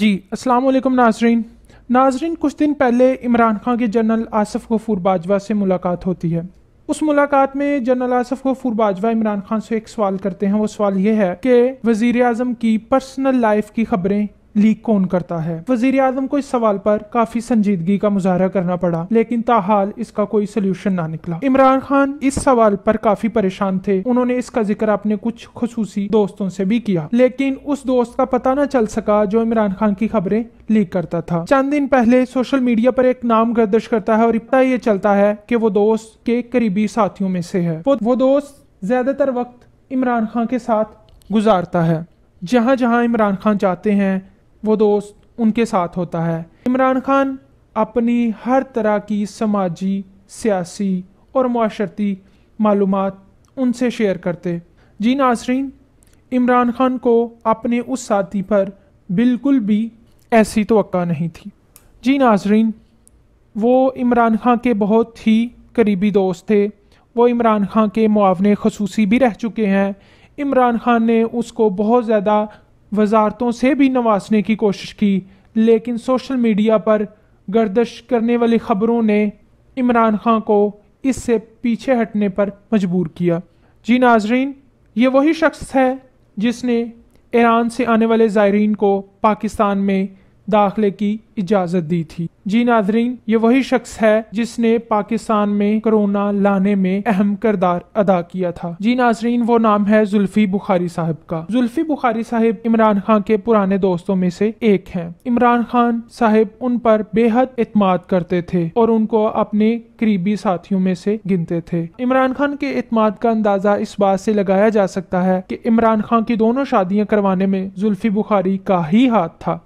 जी अस्सलाम वालेकुम नाजरीन नाजरीन कुछ दिन पहले इमरान खान के जनरल आसफ़ गफूर बाजवा से मुलाकात होती है उस मुलाकात में जनरल आसफ़ गफूर बाजवा इमरान खान से एक सवाल करते हैं वो सवाल ये है कि वज़ी अजम की पर्सनल लाइफ की खबरें लीक कौन करता है वजीर आजम को इस सवाल पर काफी संजीदगी का मुजाहरा करना पड़ा लेकिन ताहाल इसका कोई सोल्यूशन ना निकला इमरान खान इस सवाल पर काफी परेशान थे उन्होंने इसका जिक्र अपने कुछ खसूसी दोस्तों से भी किया लेकिन उस दोस्त का पता न चल सका जो इमरान खान की खबरें लीक करता था चंद दिन पहले सोशल मीडिया पर एक नाम गर्दश करता है और इतना ये चलता है कि वो दोस्त के करीबी साथियों में से है वो, वो दोस्त ज्यादातर वक्त इमरान खान के साथ गुजारता है जहां जहां इमरान खान जाते हैं वो दोस्त उनके साथ होता है इमरान खान अपनी हर तरह की समाजी सियासी और माशरती मालूम उनसे शेयर करते जी नासरीन इमरान खान को अपने उस साथी पर बिल्कुल भी ऐसी तो नहीं थी जी नाजरीन वो इमरान खान के बहुत ही करीबी दोस्त थे वो इमरान खान के मुआवने खसूसी भी रह चुके हैं इमरान खान ने उसको बहुत ज़्यादा वजारतों से भी नवासने की कोशिश की लेकिन सोशल मीडिया पर गर्दश करने वाली खबरों ने इमरान खान को इससे पीछे हटने पर मजबूर किया जी नाजरीन ये वही शख्स है जिसने ईरान से आने वाले ज़ायरीन को पाकिस्तान में दाखिले की इजाज़त दी थी जी नाजरीन ये वही शख्स है जिसने पाकिस्तान में कोरोना लाने में अहम करदार अदा किया था जी नाजरीन वो नाम है जुल्फी बुखारी साहब का जुल्फी बुखारी साहब इमरान खान के पुराने दोस्तों में से एक हैं इमरान खान साहब उन पर बेहद इतमाद करते थे और उनको अपने करीबी साथियों में से गिनते थे इमरान खान के इतमाद का अंदाजा इस बात से लगाया जा सकता है की इमरान खान की दोनों शादियां करवाने में जुल्फी बुखारी का ही हाथ था